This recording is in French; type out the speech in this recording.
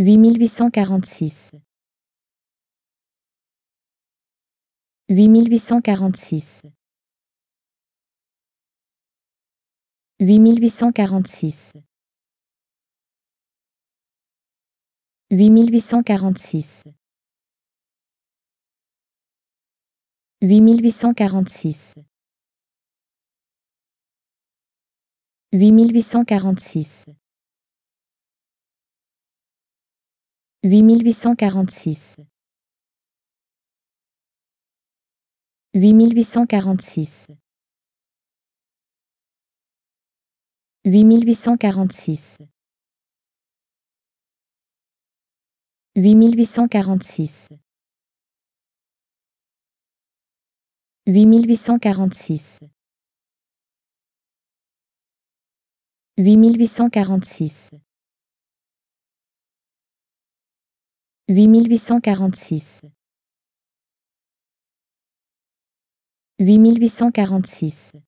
8846 8846 8846 8846 8846 8846 8846 8846 8846 8846 8846 8846 8846 8846